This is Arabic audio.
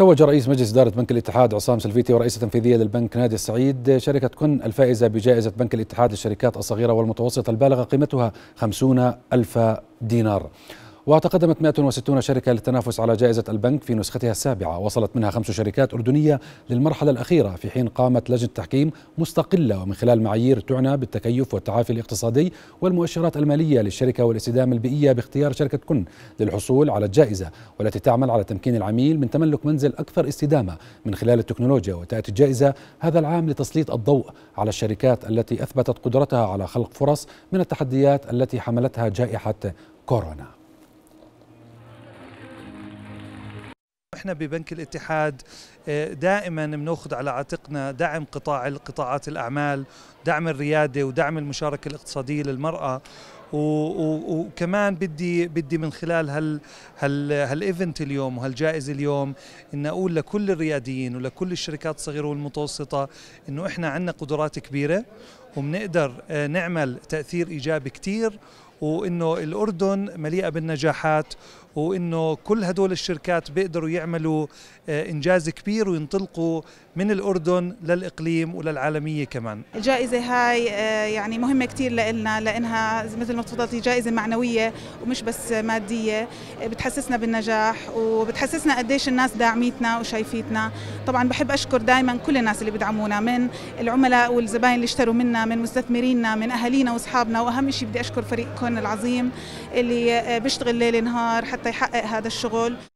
توج رئيس مجلس إدارة بنك الاتحاد عصام سلفيتي ورئيس التنفيذية للبنك نادي السعيد شركة كن الفائزة بجائزة بنك الاتحاد للشركات الصغيرة والمتوسطة البالغة قيمتها 50 ألف دينار وتقدمت 160 شركة للتنافس على جائزة البنك في نسختها السابعة وصلت منها خمس شركات أردنية للمرحلة الأخيرة في حين قامت لجنة تحكيم مستقلة ومن خلال معايير تعنى بالتكيف والتعافي الاقتصادي والمؤشرات المالية للشركة والاستدامة البيئية باختيار شركة كن للحصول على الجائزة والتي تعمل على تمكين العميل من تملك منزل أكثر استدامة من خلال التكنولوجيا وتأتي الجائزة هذا العام لتسليط الضوء على الشركات التي أثبتت قدرتها على خلق فرص من التحديات التي حملتها جائحة كورونا احنا ببنك الاتحاد آه، دائما بناخذ على عاتقنا دعم قطاع قطاعات الاعمال دعم الرياده ودعم المشاركه الاقتصاديه للمراه وكمان بدي بدي من خلال هال هال هالايفنت اليوم وهالجائزه اليوم ان اقول لكل الرياديين ولكل الشركات الصغيره والمتوسطه انه احنا عندنا قدرات كبيره وبنقدر آه، نعمل تاثير ايجابي كثير وانه الاردن مليئه بالنجاحات وانه كل هدول الشركات بيقدروا يعملوا آه، انجاز كبير وينطلقوا من الاردن للاقليم وللعالميه كمان الجائزه هاي آه، يعني مهمه كثير لنا لانها مثل ما تفضلتي جائزه معنويه ومش بس ماديه آه، بتحسسنا بالنجاح وبتحسسنا قديش الناس داعميتنا وشايفيتنا طبعا بحب اشكر دائما كل الناس اللي بدعمونا من العملاء والزباين اللي اشتروا منا من مستثمريننا من اهالينا واصحابنا واهم شيء بدي اشكر فريقكم المعاون العظيم اللي بيشتغل ليل نهار حتى يحقق هذا الشغل